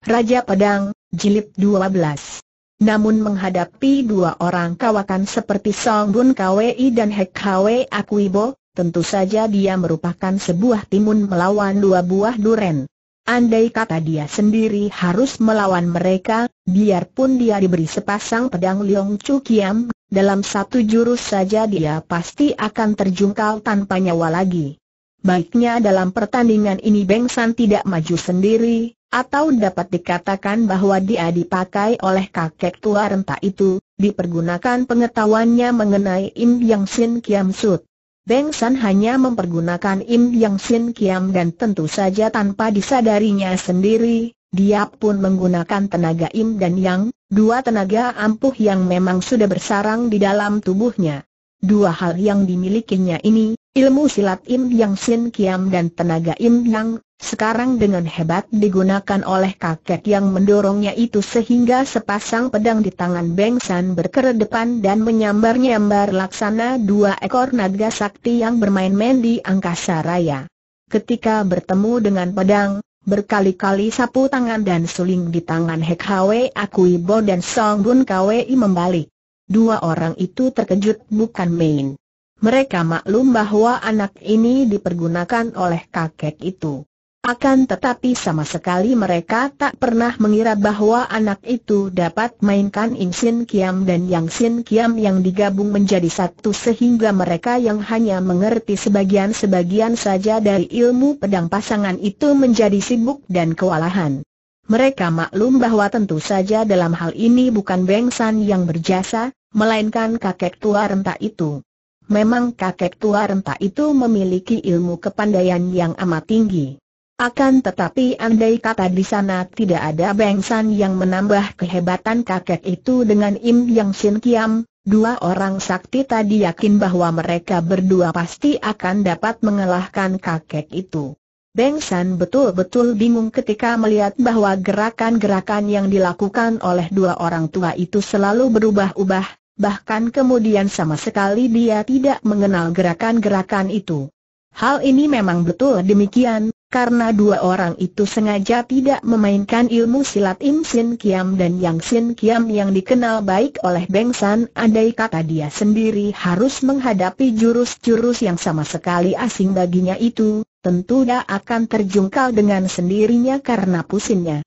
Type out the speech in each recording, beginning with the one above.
Raja Pedang, Jilid 12 namun menghadapi dua orang kawakan seperti Song Bun Kwei dan Hek Kwei Akuibo, tentu saja dia merupakan sebuah timun melawan dua buah duren. Andai kata dia sendiri harus melawan mereka, biarpun dia diberi sepasang pedang Leong Chu Kiam, dalam satu jurus saja dia pasti akan terjungkal tanpa nyawa lagi. Baiknya dalam pertandingan ini Beng San tidak maju sendiri, atau dapat dikatakan bahwa dia dipakai oleh kakek tua renta itu, dipergunakan pengetahuannya mengenai Im Yang Sin Kiam Sut. Beng San hanya mempergunakan Im Yang Sin Kiam dan tentu saja tanpa disadarinya sendiri, dia pun menggunakan tenaga Im dan Yang, dua tenaga ampuh yang memang sudah bersarang di dalam tubuhnya. Dua hal yang dimilikinya ini, ilmu silat Im Yang Sin Kiam dan tenaga Im Yang, sekarang dengan hebat digunakan oleh kakek yang mendorongnya itu sehingga sepasang pedang di tangan Beng San berkeredepan dan menyambar-nyambar laksana dua ekor naga sakti yang bermain-main di angkasa raya. Ketika bertemu dengan pedang, berkali-kali sapu tangan dan suling di tangan Hek Hwe Akui Bo dan Song Bun Kwi membalik. Dua orang itu terkejut bukan main. Mereka maklum bahwa anak ini dipergunakan oleh kakek itu. Akan tetapi sama sekali mereka tak pernah mengira bahwa anak itu dapat mainkan In Sin Kiam dan Yang Sin Kiam yang digabung menjadi satu sehingga mereka yang hanya mengerti sebagian-sebagian saja dari ilmu pedang pasangan itu menjadi sibuk dan kewalahan. Mereka maklum bahwa tentu saja dalam hal ini bukan Beng San yang berjasa, melainkan kakek tua renta itu. Memang kakek tua renta itu memiliki ilmu kepandaian yang amat tinggi. Akan tetapi andai kata di sana tidak ada bengsan yang menambah kehebatan kakek itu dengan Im Yang Sin Kiam, dua orang sakti tadi yakin bahwa mereka berdua pasti akan dapat mengalahkan kakek itu. Bengsan betul-betul bingung ketika melihat bahwa gerakan-gerakan yang dilakukan oleh dua orang tua itu selalu berubah-ubah, bahkan kemudian sama sekali dia tidak mengenal gerakan-gerakan itu. Hal ini memang betul demikian, karena dua orang itu sengaja tidak memainkan ilmu silat Im Sin Kiam dan Yang Sin Kiam yang dikenal baik oleh Beng San andai kata dia sendiri harus menghadapi jurus-jurus yang sama sekali asing baginya itu, tentu dia akan terjungkal dengan sendirinya karena pusingnya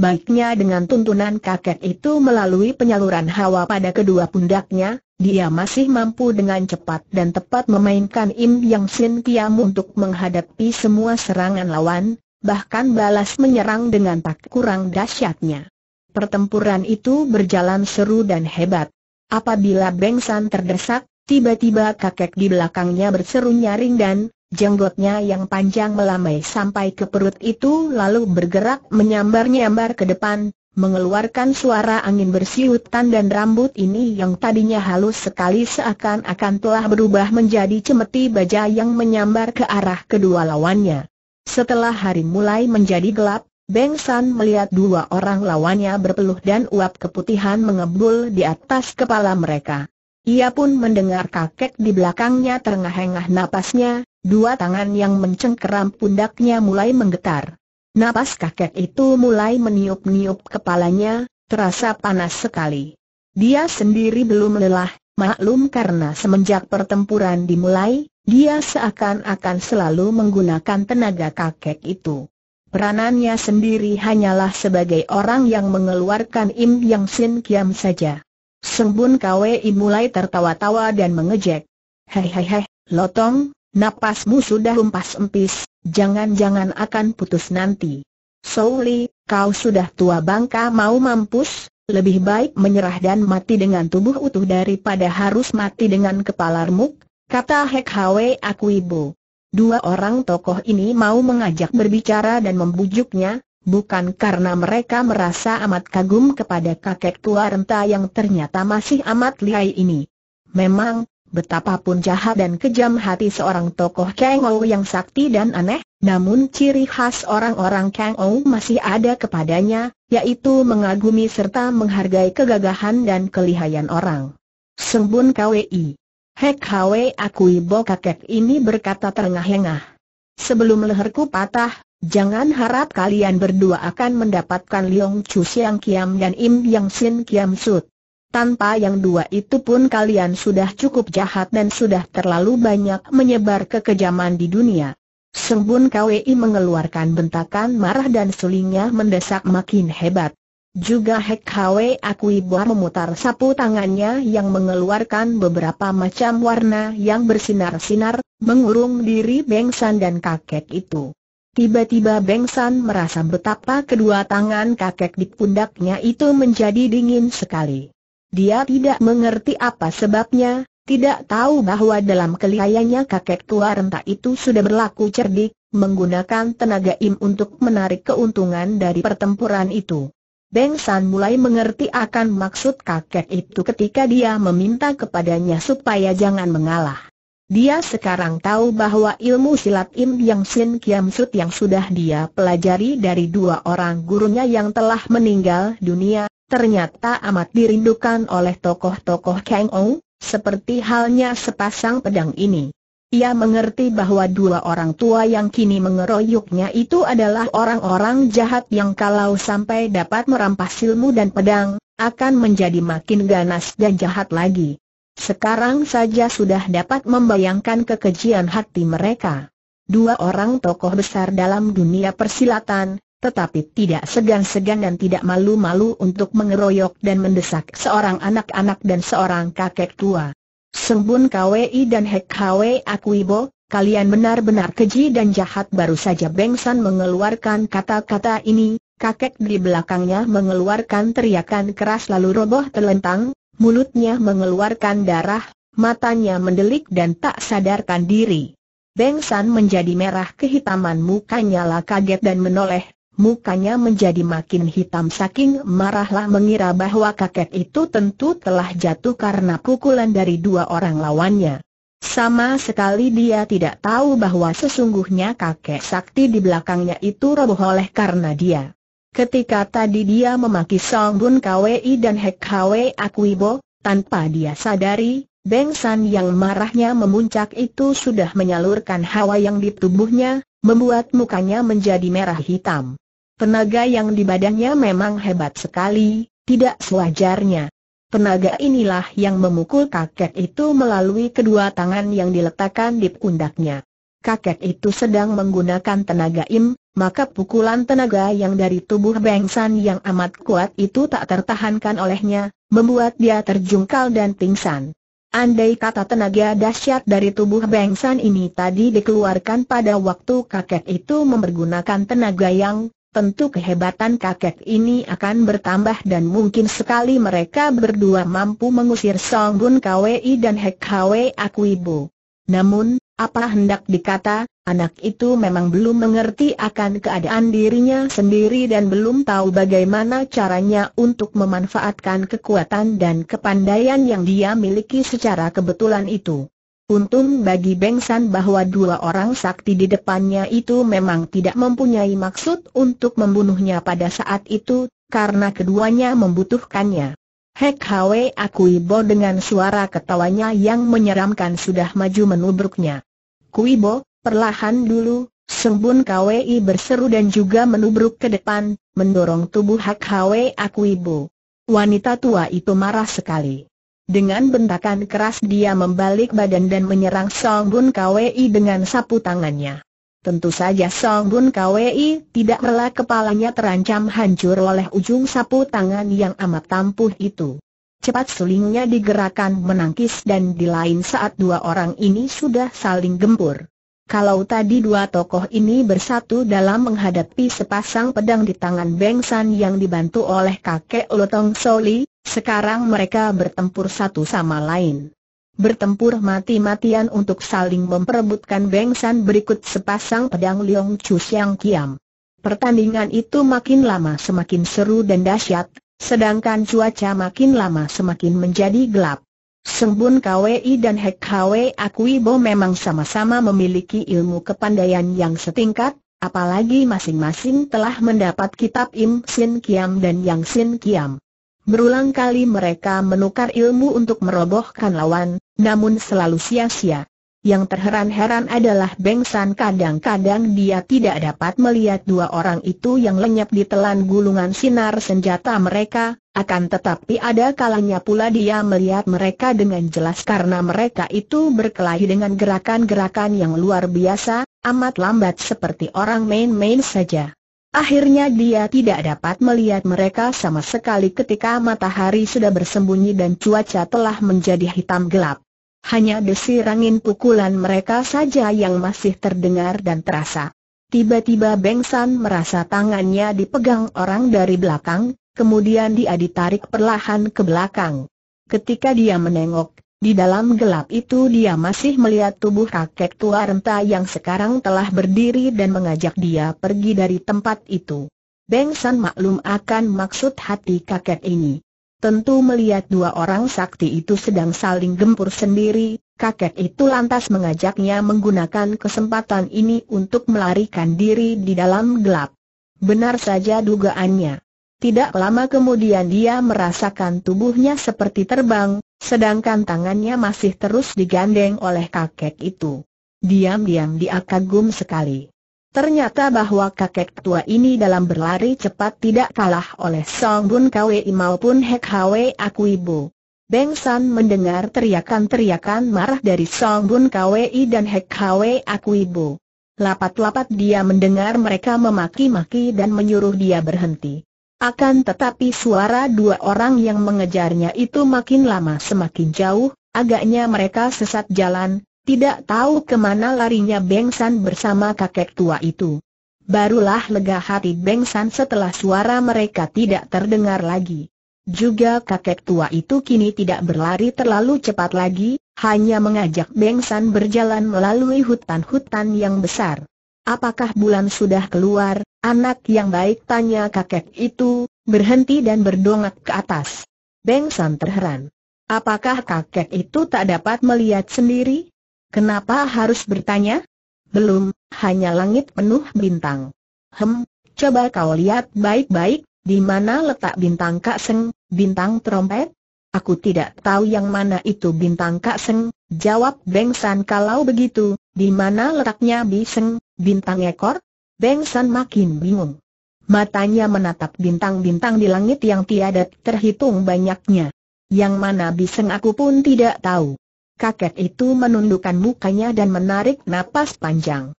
baiknya dengan tuntunan kakek itu melalui penyaluran hawa pada kedua pundaknya, dia masih mampu dengan cepat dan tepat memainkan Im Yang Sin Kiam untuk menghadapi semua serangan lawan, bahkan balas menyerang dengan tak kurang dahsyatnya. Pertempuran itu berjalan seru dan hebat. Apabila Beng San terdesak, tiba-tiba kakek di belakangnya berseru nyaring dan, Jenggotnya yang panjang melamai sampai ke perut itu lalu bergerak menyambar-nyambar ke depan, mengeluarkan suara angin bersiutan dan rambut ini yang tadinya halus sekali seakan-akan telah berubah menjadi cemeti baja yang menyambar ke arah kedua lawannya. Setelah hari mulai menjadi gelap, Beng San melihat dua orang lawannya berpeluh dan uap keputihan mengebul di atas kepala mereka. Ia pun mendengar kakek di belakangnya terengah-engah napasnya, Dua tangan yang mencengkeram pundaknya mulai menggetar. Napas kakek itu mulai meniup-niup kepalanya, terasa panas sekali. Dia sendiri belum lelah, maklum karena semenjak pertempuran dimulai, dia seakan-akan selalu menggunakan tenaga kakek itu. Peranannya sendiri hanyalah sebagai orang yang mengeluarkan Im Yang Sin Kiam saja. Sembun Kwei mulai tertawa-tawa dan mengejek. Hei hei hei, Lotong, Napasmu sudah lumpas empis, jangan-jangan akan putus nanti. Souli, kau sudah tua bangka mau mampus, lebih baik menyerah dan mati dengan tubuh utuh daripada harus mati dengan kepala remuk, kata Hek Hwe ibu. Dua orang tokoh ini mau mengajak berbicara dan membujuknya, bukan karena mereka merasa amat kagum kepada kakek tua renta yang ternyata masih amat lihai ini. Memang, Betapapun jahat dan kejam hati seorang tokoh Kang Ou yang sakti dan aneh, namun ciri khas orang-orang Kang Ou masih ada kepadanya, yaitu mengagumi serta menghargai kegagahan dan kelihayan orang. Sembun KWI Hek Hwe akui bo kakek ini berkata terengah-engah. Sebelum leherku patah, jangan harap kalian berdua akan mendapatkan Liong Chu Siang Kiam dan Im Yang Sin Kiam Sut tanpa yang dua itu pun kalian sudah cukup jahat dan sudah terlalu banyak menyebar kekejaman di dunia. Sembun KWI mengeluarkan bentakan marah dan sulingnya mendesak makin hebat. Juga Hek Hwe Akui Boa memutar sapu tangannya yang mengeluarkan beberapa macam warna yang bersinar-sinar, mengurung diri Bengsan dan kakek itu. Tiba-tiba Bengsan merasa betapa kedua tangan kakek di pundaknya itu menjadi dingin sekali. Dia tidak mengerti apa sebabnya, tidak tahu bahwa dalam kelihayanya kakek tua renta itu sudah berlaku cerdik, menggunakan tenaga im untuk menarik keuntungan dari pertempuran itu. Beng San mulai mengerti akan maksud kakek itu ketika dia meminta kepadanya supaya jangan mengalah. Dia sekarang tahu bahwa ilmu silat Im Yang Sin Kiam Sut yang sudah dia pelajari dari dua orang gurunya yang telah meninggal dunia, ternyata amat dirindukan oleh tokoh-tokoh Kang Ong, seperti halnya sepasang pedang ini. Ia mengerti bahwa dua orang tua yang kini mengeroyoknya itu adalah orang-orang jahat yang kalau sampai dapat merampas ilmu dan pedang, akan menjadi makin ganas dan jahat lagi. Sekarang saja sudah dapat membayangkan kekejian hati mereka. Dua orang tokoh besar dalam dunia persilatan, tetapi tidak segan-segan dan tidak malu-malu untuk mengeroyok dan mendesak seorang anak-anak dan seorang kakek tua. Sembun KWI dan Hek KW Akuibo, kalian benar-benar keji dan jahat baru saja Bengsan mengeluarkan kata-kata ini, kakek di belakangnya mengeluarkan teriakan keras lalu roboh telentang, mulutnya mengeluarkan darah, matanya mendelik dan tak sadarkan diri. Bengsan menjadi merah kehitaman mukanya lah kaget dan menoleh, mukanya menjadi makin hitam saking marahlah mengira bahwa kakek itu tentu telah jatuh karena pukulan dari dua orang lawannya. Sama sekali dia tidak tahu bahwa sesungguhnya kakek sakti di belakangnya itu roboh oleh karena dia. Ketika tadi dia memaki Song Bun Kwi dan Hek Kwi Akuibo, tanpa dia sadari, Beng San yang marahnya memuncak itu sudah menyalurkan hawa yang di tubuhnya, membuat mukanya menjadi merah hitam. Tenaga yang di badannya memang hebat sekali, tidak sewajarnya. Tenaga inilah yang memukul kakek itu melalui kedua tangan yang diletakkan di pundaknya. Kakek itu sedang menggunakan tenaga im, maka pukulan tenaga yang dari tubuh Bengsan yang amat kuat itu tak tertahankan olehnya, membuat dia terjungkal dan pingsan. Andai kata tenaga dahsyat dari tubuh Bengsan ini tadi dikeluarkan pada waktu kakek itu mempergunakan tenaga yang, tentu kehebatan kakek ini akan bertambah dan mungkin sekali mereka berdua mampu mengusir Song Bun Kwei dan Hek Kwei Akuibo. Namun, apa hendak dikata, anak itu memang belum mengerti akan keadaan dirinya sendiri dan belum tahu bagaimana caranya untuk memanfaatkan kekuatan dan kepandaian yang dia miliki secara kebetulan itu. Untung bagi Bengsan bahwa dua orang sakti di depannya itu memang tidak mempunyai maksud untuk membunuhnya pada saat itu, karena keduanya membutuhkannya. Hek Hwe Bo dengan suara ketawanya yang menyeramkan sudah maju menubruknya. Kuibo, perlahan dulu, Sembun Kwei berseru dan juga menubruk ke depan, mendorong tubuh Hak Hwe Akuibo. Wanita tua itu marah sekali. Dengan bentakan keras dia membalik badan dan menyerang Song Bun Kwei dengan sapu tangannya. Tentu saja Song Bun Kwei tidak rela kepalanya terancam hancur oleh ujung sapu tangan yang amat tampuh itu. Cepat sulingnya digerakkan menangkis dan di lain saat dua orang ini sudah saling gempur. Kalau tadi dua tokoh ini bersatu dalam menghadapi sepasang pedang di tangan Beng San yang dibantu oleh kakek Lotong Soli, sekarang mereka bertempur satu sama lain. Bertempur mati-matian untuk saling memperebutkan Beng San berikut sepasang pedang Leong Chu Siang Kiam. Pertandingan itu makin lama semakin seru dan dahsyat, Sedangkan cuaca makin lama semakin menjadi gelap. Sembun KWI dan Hek akui Akuibo memang sama-sama memiliki ilmu kepandaian yang setingkat, apalagi masing-masing telah mendapat kitab Im Sin Kiam dan Yang Sin Kiam. Berulang kali mereka menukar ilmu untuk merobohkan lawan, namun selalu sia-sia. Yang terheran-heran adalah Bengsan kadang-kadang dia tidak dapat melihat dua orang itu yang lenyap di telan gulungan sinar senjata mereka, akan tetapi ada kalanya pula dia melihat mereka dengan jelas karena mereka itu berkelahi dengan gerakan-gerakan yang luar biasa, amat lambat seperti orang main-main saja. Akhirnya dia tidak dapat melihat mereka sama sekali ketika matahari sudah bersembunyi dan cuaca telah menjadi hitam gelap. Hanya desir angin pukulan mereka saja yang masih terdengar dan terasa. Tiba-tiba Beng San merasa tangannya dipegang orang dari belakang, kemudian dia ditarik perlahan ke belakang. Ketika dia menengok, di dalam gelap itu dia masih melihat tubuh kakek tua renta yang sekarang telah berdiri dan mengajak dia pergi dari tempat itu. Beng San maklum akan maksud hati kakek ini. Tentu melihat dua orang sakti itu sedang saling gempur sendiri, kakek itu lantas mengajaknya menggunakan kesempatan ini untuk melarikan diri di dalam gelap. Benar saja dugaannya. Tidak lama kemudian dia merasakan tubuhnya seperti terbang, sedangkan tangannya masih terus digandeng oleh kakek itu. Diam-diam dia kagum sekali. Ternyata bahwa kakek tua ini dalam berlari cepat tidak kalah oleh Song Bun Kwi maupun Hek Hwe Akuibo. Beng San mendengar teriakan-teriakan marah dari Song Bun Kwi dan Hek Hwe Akuibo. Lapat-lapat dia mendengar mereka memaki-maki dan menyuruh dia berhenti. Akan tetapi suara dua orang yang mengejarnya itu makin lama semakin jauh, agaknya mereka sesat jalan, tidak tahu kemana larinya Beng San bersama kakek tua itu. Barulah lega hati Beng San setelah suara mereka tidak terdengar lagi. Juga kakek tua itu kini tidak berlari terlalu cepat lagi, hanya mengajak Beng San berjalan melalui hutan-hutan yang besar. Apakah bulan sudah keluar, anak yang baik tanya kakek itu, berhenti dan berdongak ke atas. Beng San terheran. Apakah kakek itu tak dapat melihat sendiri? Kenapa harus bertanya? Belum, hanya langit penuh bintang. Hem, coba kau lihat baik-baik, di mana letak bintang Kak Seng, bintang trompet? Aku tidak tahu yang mana itu bintang Kak Seng, jawab Beng San kalau begitu, di mana letaknya Bi bintang ekor? Beng San makin bingung. Matanya menatap bintang-bintang di langit yang tiada terhitung banyaknya. Yang mana Bi aku pun tidak tahu. Kakek itu menundukkan mukanya dan menarik napas panjang.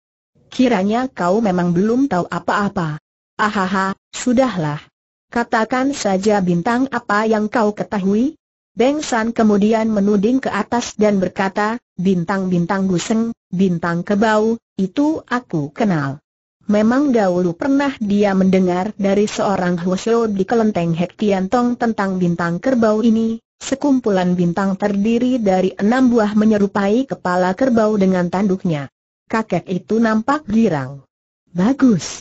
Kiranya kau memang belum tahu apa-apa. Ahaha, sudahlah. Katakan saja bintang apa yang kau ketahui? Beng San kemudian menuding ke atas dan berkata, bintang-bintang guseng, bintang kebau, itu aku kenal. Memang dahulu pernah dia mendengar dari seorang Hwasyo di kelenteng Hek Tiantong tentang bintang kerbau ini, Sekumpulan bintang terdiri dari enam buah menyerupai kepala kerbau dengan tanduknya. Kakek itu nampak girang. Bagus.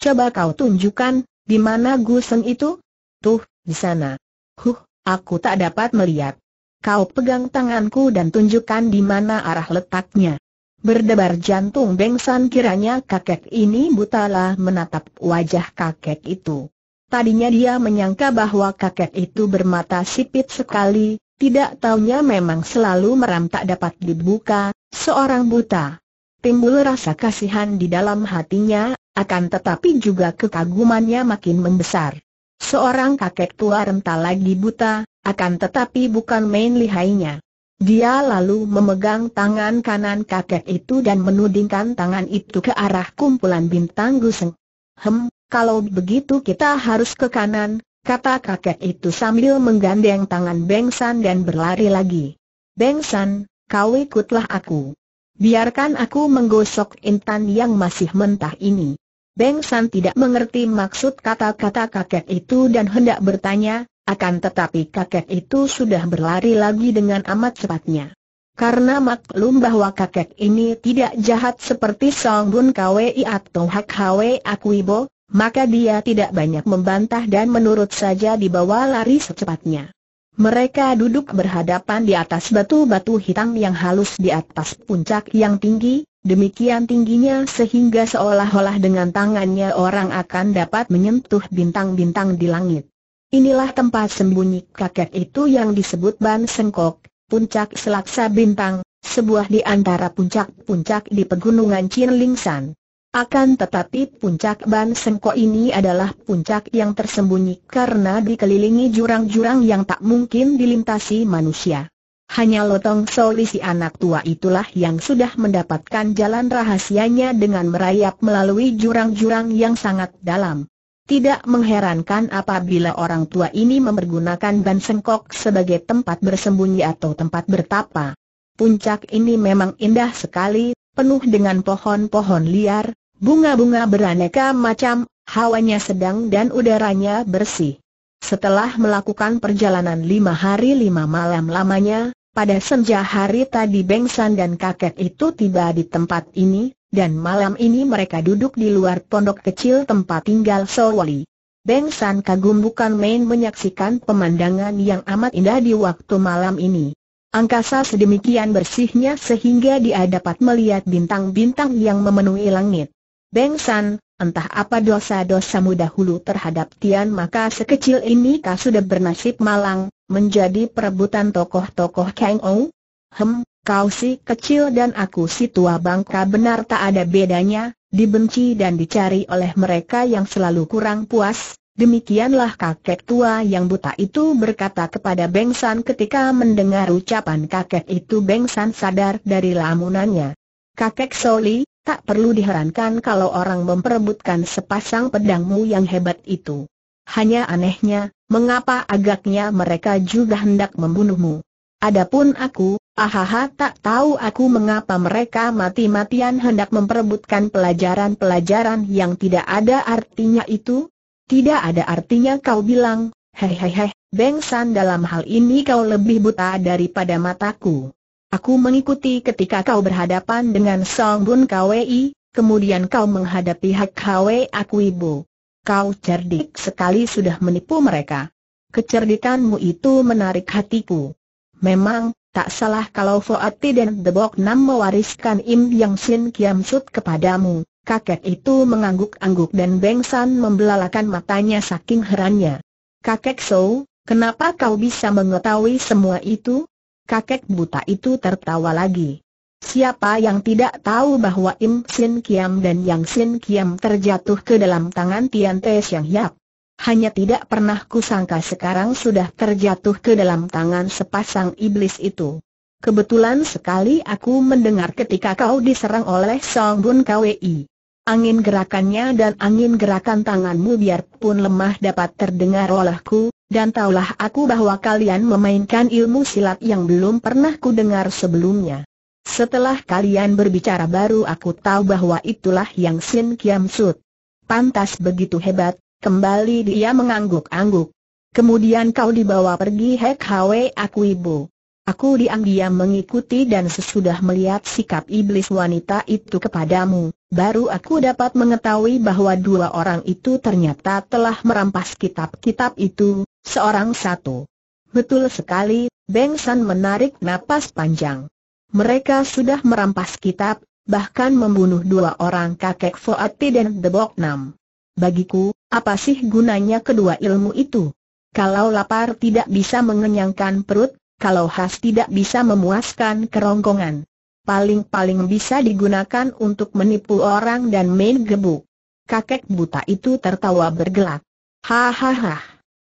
Coba kau tunjukkan, di mana guseng itu? Tuh, di sana. Huh, aku tak dapat melihat. Kau pegang tanganku dan tunjukkan di mana arah letaknya. Berdebar jantung bengsan kiranya kakek ini butalah menatap wajah kakek itu. Tadinya dia menyangka bahwa kakek itu bermata sipit sekali, tidak taunya memang selalu meram tak dapat dibuka, seorang buta. Timbul rasa kasihan di dalam hatinya, akan tetapi juga kekagumannya makin membesar. Seorang kakek tua renta lagi buta, akan tetapi bukan main lihainya. Dia lalu memegang tangan kanan kakek itu dan menudingkan tangan itu ke arah kumpulan bintang guseng. Hem, kalau begitu kita harus ke kanan, kata kakek itu sambil menggandeng tangan Beng San dan berlari lagi. Beng San, kau ikutlah aku. Biarkan aku menggosok intan yang masih mentah ini. Beng San tidak mengerti maksud kata-kata kakek itu dan hendak bertanya, akan tetapi kakek itu sudah berlari lagi dengan amat cepatnya. Karena maklum bahwa kakek ini tidak jahat seperti Song Bun Kwei atau Hak Hwe Akuibo, maka dia tidak banyak membantah dan menurut saja dibawa lari secepatnya. Mereka duduk berhadapan di atas batu-batu hitam yang halus di atas puncak yang tinggi, demikian tingginya sehingga seolah-olah dengan tangannya orang akan dapat menyentuh bintang-bintang di langit. Inilah tempat sembunyi kakek itu yang disebut Ban Sengkok, puncak selaksa bintang, sebuah di antara puncak-puncak di pegunungan Qinlingshan. Akan tetapi puncak Ban Sengko ini adalah puncak yang tersembunyi karena dikelilingi jurang-jurang yang tak mungkin dilintasi manusia. Hanya Lotong Soli anak tua itulah yang sudah mendapatkan jalan rahasianya dengan merayap melalui jurang-jurang yang sangat dalam. Tidak mengherankan apabila orang tua ini memergunakan Ban Sengkok sebagai tempat bersembunyi atau tempat bertapa. Puncak ini memang indah sekali, penuh dengan pohon-pohon liar, Bunga-bunga beraneka macam, hawanya sedang dan udaranya bersih. Setelah melakukan perjalanan lima hari lima malam lamanya, pada senja hari tadi Bengsan dan kakek itu tiba di tempat ini, dan malam ini mereka duduk di luar pondok kecil tempat tinggal Sowali. Bengsan kagum bukan main menyaksikan pemandangan yang amat indah di waktu malam ini. Angkasa sedemikian bersihnya sehingga dia dapat melihat bintang-bintang yang memenuhi langit. Beng San, entah apa dosa-dosamu dahulu terhadap Tian maka sekecil ini kau sudah bernasib malang, menjadi perebutan tokoh-tokoh Kang Ou? Hem, kau si kecil dan aku si tua bangka benar tak ada bedanya, dibenci dan dicari oleh mereka yang selalu kurang puas. Demikianlah kakek tua yang buta itu berkata kepada Beng San ketika mendengar ucapan kakek itu Beng San sadar dari lamunannya. Kakek Soli, Tak perlu diherankan kalau orang memperebutkan sepasang pedangmu yang hebat itu. Hanya anehnya, mengapa agaknya mereka juga hendak membunuhmu? Adapun aku, ahaha tak tahu aku mengapa mereka mati-matian hendak memperebutkan pelajaran-pelajaran yang tidak ada artinya itu? Tidak ada artinya kau bilang, hehehe, Beng San dalam hal ini kau lebih buta daripada mataku. Aku mengikuti ketika kau berhadapan dengan Song Bun Kwei, kemudian kau menghadapi Hak Kwei aku ibu. Kau cerdik sekali sudah menipu mereka. Kecerdikanmu itu menarik hatiku. Memang, tak salah kalau Foati dan The Bok Nam mewariskan Im Yang Sin Kiam Sut kepadamu. Kakek itu mengangguk-angguk dan Beng San membelalakan matanya saking herannya. Kakek So, kenapa kau bisa mengetahui semua itu? Kakek buta itu tertawa lagi. Siapa yang tidak tahu bahwa Im Sin Kiam dan Yang Sin Kiam terjatuh ke dalam tangan Tian Te Siang Yap? Hanya tidak pernah kusangka sekarang sudah terjatuh ke dalam tangan sepasang iblis itu. Kebetulan sekali aku mendengar ketika kau diserang oleh Song Bun Kwei. Angin gerakannya dan angin gerakan tanganmu biarpun lemah dapat terdengar olehku, dan taulah aku bahwa kalian memainkan ilmu silat yang belum pernah ku dengar sebelumnya. Setelah kalian berbicara baru aku tahu bahwa itulah yang Sin Kiam Sud. Pantas begitu hebat, kembali dia mengangguk-angguk. Kemudian kau dibawa pergi Hek Hwe aku ibu. Aku diam-diam mengikuti dan sesudah melihat sikap iblis wanita itu kepadamu, baru aku dapat mengetahui bahwa dua orang itu ternyata telah merampas kitab-kitab itu, seorang satu. Betul sekali, Beng San menarik napas panjang. Mereka sudah merampas kitab, bahkan membunuh dua orang kakek Foati dan Theboknam. Nam. Bagiku, apa sih gunanya kedua ilmu itu? Kalau lapar tidak bisa mengenyangkan perut, kalau khas tidak bisa memuaskan kerongkongan. Paling-paling bisa digunakan untuk menipu orang dan main gebuk. Kakek buta itu tertawa bergelak. Hahaha.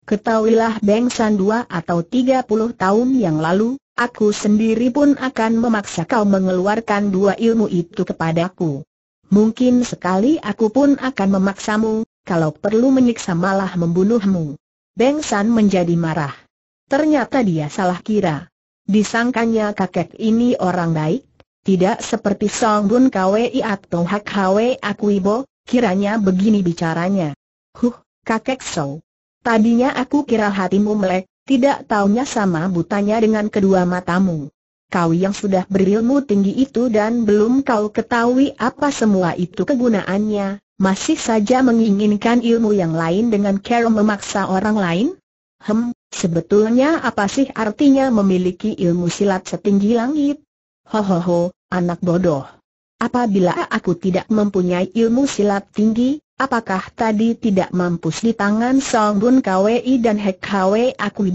Ketahuilah Bengsan dua atau tiga puluh tahun yang lalu, aku sendiri pun akan memaksa kau mengeluarkan dua ilmu itu kepadaku. Mungkin sekali aku pun akan memaksamu, kalau perlu menyiksa malah membunuhmu. Bengsan menjadi marah. Ternyata dia salah kira. Disangkanya kakek ini orang baik, tidak seperti Song Bun Kwei atau Hak Hwi Akuibo, kiranya begini bicaranya. Huh, kakek Song. Tadinya aku kira hatimu melek, tidak taunya sama butanya dengan kedua matamu. Kau yang sudah berilmu tinggi itu dan belum kau ketahui apa semua itu kegunaannya, masih saja menginginkan ilmu yang lain dengan cara memaksa orang lain? Hem, sebetulnya apa sih artinya memiliki ilmu silat setinggi langit? Hohoho, anak bodoh. Apabila aku tidak mempunyai ilmu silat tinggi, apakah tadi tidak mampus di tangan Song Bun Kwi dan Hek Kwei aku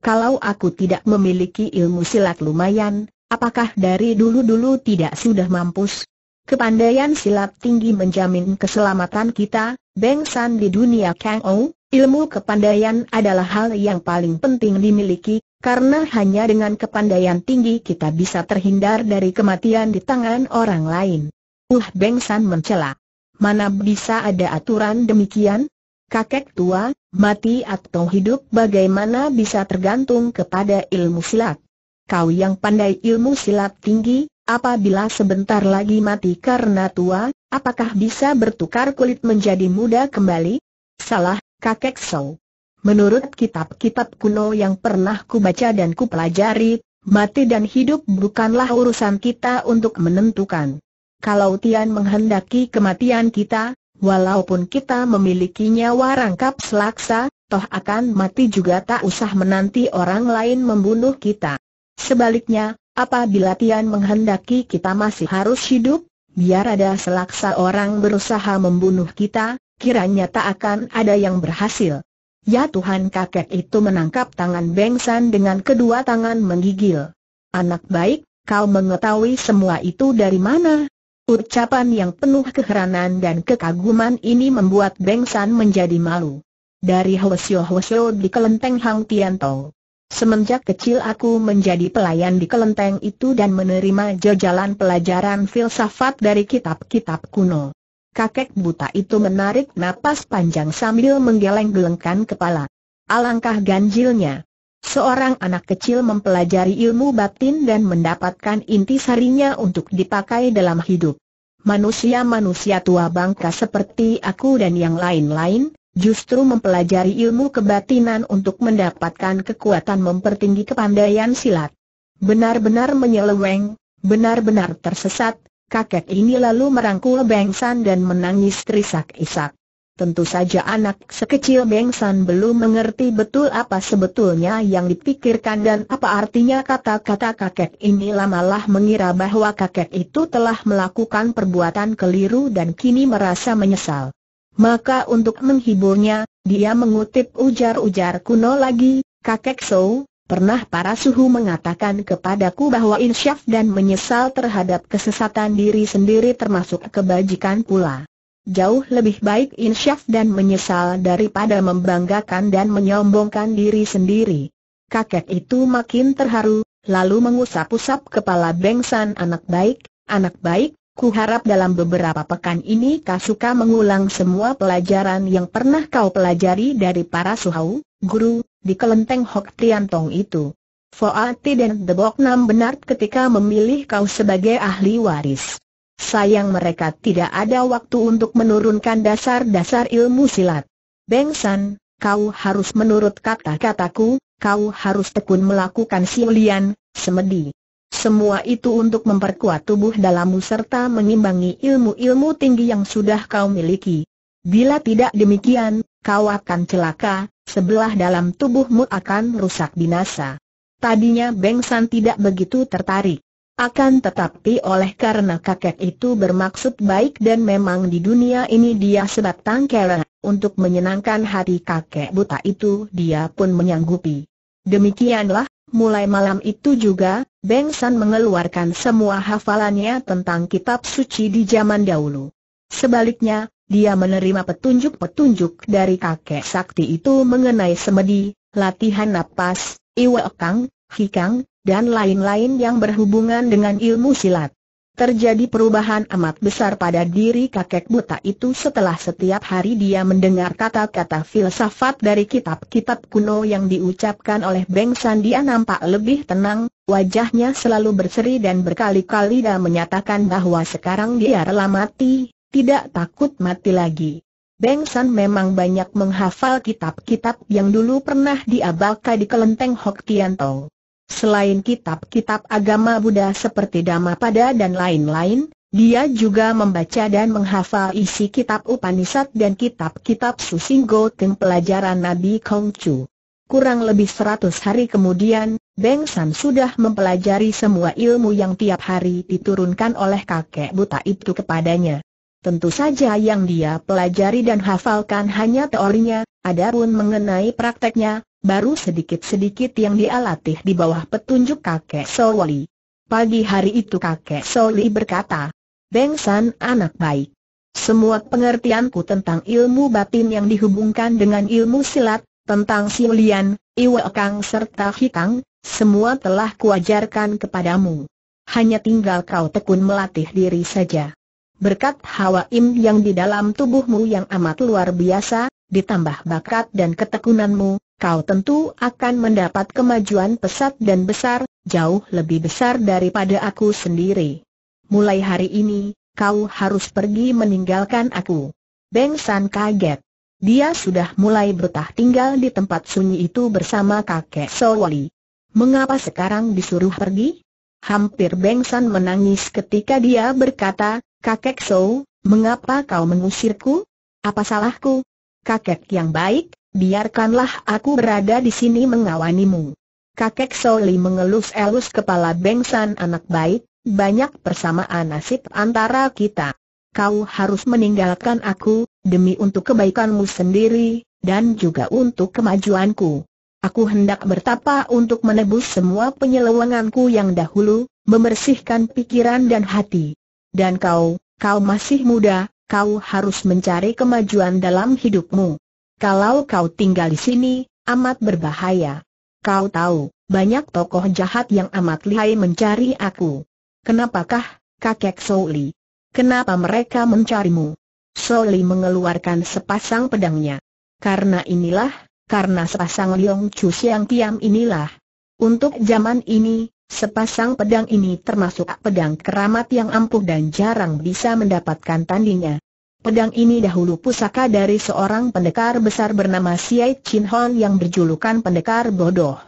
Kalau aku tidak memiliki ilmu silat lumayan, apakah dari dulu-dulu tidak sudah mampus? Kepandaian silat tinggi menjamin keselamatan kita, Beng San di dunia Kang Ou, Ilmu kepandaian adalah hal yang paling penting dimiliki, karena hanya dengan kepandaian tinggi kita bisa terhindar dari kematian di tangan orang lain. Uh Beng San mencela. Mana bisa ada aturan demikian? Kakek tua, mati atau hidup bagaimana bisa tergantung kepada ilmu silat. Kau yang pandai ilmu silat tinggi, apabila sebentar lagi mati karena tua, apakah bisa bertukar kulit menjadi muda kembali? Salah, Kakek Song. Menurut kitab-kitab kuno yang pernah kubaca dan kupelajari, mati dan hidup bukanlah urusan kita untuk menentukan. Kalau Tian menghendaki kematian kita, walaupun kita memiliki nyawa rangkap selaksa, toh akan mati juga tak usah menanti orang lain membunuh kita. Sebaliknya, apabila Tian menghendaki kita masih harus hidup, biar ada selaksa orang berusaha membunuh kita, kiranya tak akan ada yang berhasil. Ya Tuhan kakek itu menangkap tangan Beng San dengan kedua tangan menggigil. Anak baik, kau mengetahui semua itu dari mana? Ucapan yang penuh keheranan dan kekaguman ini membuat Beng San menjadi malu. Dari Hwasyo-Hwasyo di kelenteng Hang Tian Tau. Semenjak kecil aku menjadi pelayan di kelenteng itu dan menerima jajalan pelajaran filsafat dari kitab-kitab kuno kakek buta itu menarik napas panjang sambil menggeleng-gelengkan kepala. Alangkah ganjilnya. Seorang anak kecil mempelajari ilmu batin dan mendapatkan inti sarinya untuk dipakai dalam hidup. Manusia-manusia tua bangka seperti aku dan yang lain-lain, justru mempelajari ilmu kebatinan untuk mendapatkan kekuatan mempertinggi kepandaian silat. Benar-benar menyeleweng, benar-benar tersesat, Kakek ini lalu merangkul Bengsan dan menangis terisak-isak. Tentu saja anak sekecil Bengsan belum mengerti betul apa sebetulnya yang dipikirkan dan apa artinya kata-kata kakek ini lamalah mengira bahwa kakek itu telah melakukan perbuatan keliru dan kini merasa menyesal. Maka untuk menghiburnya, dia mengutip ujar-ujar kuno lagi, Kakek Sou, Pernah para suhu mengatakan kepadaku bahwa insyaf dan menyesal terhadap kesesatan diri sendiri termasuk kebajikan pula. Jauh lebih baik insyaf dan menyesal daripada membanggakan dan menyombongkan diri sendiri. Kakek itu makin terharu, lalu mengusap-usap kepala bengsan anak baik, anak baik, ku harap dalam beberapa pekan ini kau suka mengulang semua pelajaran yang pernah kau pelajari dari para suhu, guru, di kelenteng Hok Tian Tong itu. Foati dan Debok Nam benar ketika memilih kau sebagai ahli waris. Sayang mereka tidak ada waktu untuk menurunkan dasar-dasar ilmu silat. Beng San, kau harus menurut kata-kataku, kau harus tekun melakukan siulian, semedi. Semua itu untuk memperkuat tubuh dalammu serta mengimbangi ilmu-ilmu tinggi yang sudah kau miliki. Bila tidak demikian, kau akan celaka, sebelah dalam tubuhmu akan rusak binasa. Tadinya Beng San tidak begitu tertarik. Akan tetapi oleh karena kakek itu bermaksud baik dan memang di dunia ini dia sebatang kera, untuk menyenangkan hati kakek buta itu dia pun menyanggupi. Demikianlah, mulai malam itu juga, Beng San mengeluarkan semua hafalannya tentang kitab suci di zaman dahulu. Sebaliknya, dia menerima petunjuk-petunjuk dari kakek sakti itu mengenai semedi, latihan napas, iwekang, hikang, dan lain-lain yang berhubungan dengan ilmu silat. Terjadi perubahan amat besar pada diri kakek buta itu setelah setiap hari dia mendengar kata-kata filsafat dari kitab-kitab kuno yang diucapkan oleh Beng San dia nampak lebih tenang, wajahnya selalu berseri dan berkali-kali dia menyatakan bahwa sekarang dia rela mati, tidak takut mati lagi. Beng San memang banyak menghafal kitab-kitab yang dulu pernah diabalkan di kelenteng Hok Tian Tong. Selain kitab-kitab agama Buddha seperti Dhammapada dan lain-lain, dia juga membaca dan menghafal isi kitab Upanisad dan kitab-kitab Susinggo Tim pelajaran Nabi Kongcu. Kurang lebih seratus hari kemudian, Beng San sudah mempelajari semua ilmu yang tiap hari diturunkan oleh kakek buta itu kepadanya. Tentu saja yang dia pelajari dan hafalkan hanya teorinya, adapun mengenai prakteknya, baru sedikit-sedikit yang dia latih di bawah petunjuk kakek Soli. Pagi hari itu kakek Soli berkata, Beng anak baik. Semua pengertianku tentang ilmu batin yang dihubungkan dengan ilmu silat, tentang Siulian, Iwekang serta Hikang, semua telah kuajarkan kepadamu. Hanya tinggal kau tekun melatih diri saja berkat hawa im yang di dalam tubuhmu yang amat luar biasa, ditambah bakat dan ketekunanmu, kau tentu akan mendapat kemajuan pesat dan besar, jauh lebih besar daripada aku sendiri. Mulai hari ini, kau harus pergi meninggalkan aku. Beng San kaget. Dia sudah mulai bertah tinggal di tempat sunyi itu bersama kakek Sowali. Mengapa sekarang disuruh pergi? Hampir Beng San menangis ketika dia berkata, Kakek So, mengapa kau mengusirku? Apa salahku? Kakek yang baik, biarkanlah aku berada di sini mengawanimu. Kakek Soli mengelus-elus kepala Bengsan anak baik, banyak persamaan nasib antara kita. Kau harus meninggalkan aku, demi untuk kebaikanmu sendiri, dan juga untuk kemajuanku. Aku hendak bertapa untuk menebus semua penyelewenganku yang dahulu, membersihkan pikiran dan hati. Dan kau, kau masih muda, kau harus mencari kemajuan dalam hidupmu. Kalau kau tinggal di sini, amat berbahaya. Kau tahu, banyak tokoh jahat yang amat lihai mencari aku. Kenapakah, kakek Soli? Kenapa mereka mencarimu? Soli mengeluarkan sepasang pedangnya. Karena inilah, karena sepasang Liong Chu yang Tiam inilah. Untuk zaman ini, Sepasang pedang ini termasuk pedang keramat yang ampuh dan jarang bisa mendapatkan tandingnya. Pedang ini dahulu pusaka dari seorang pendekar besar bernama Siai Chin Hon yang berjulukan pendekar bodoh.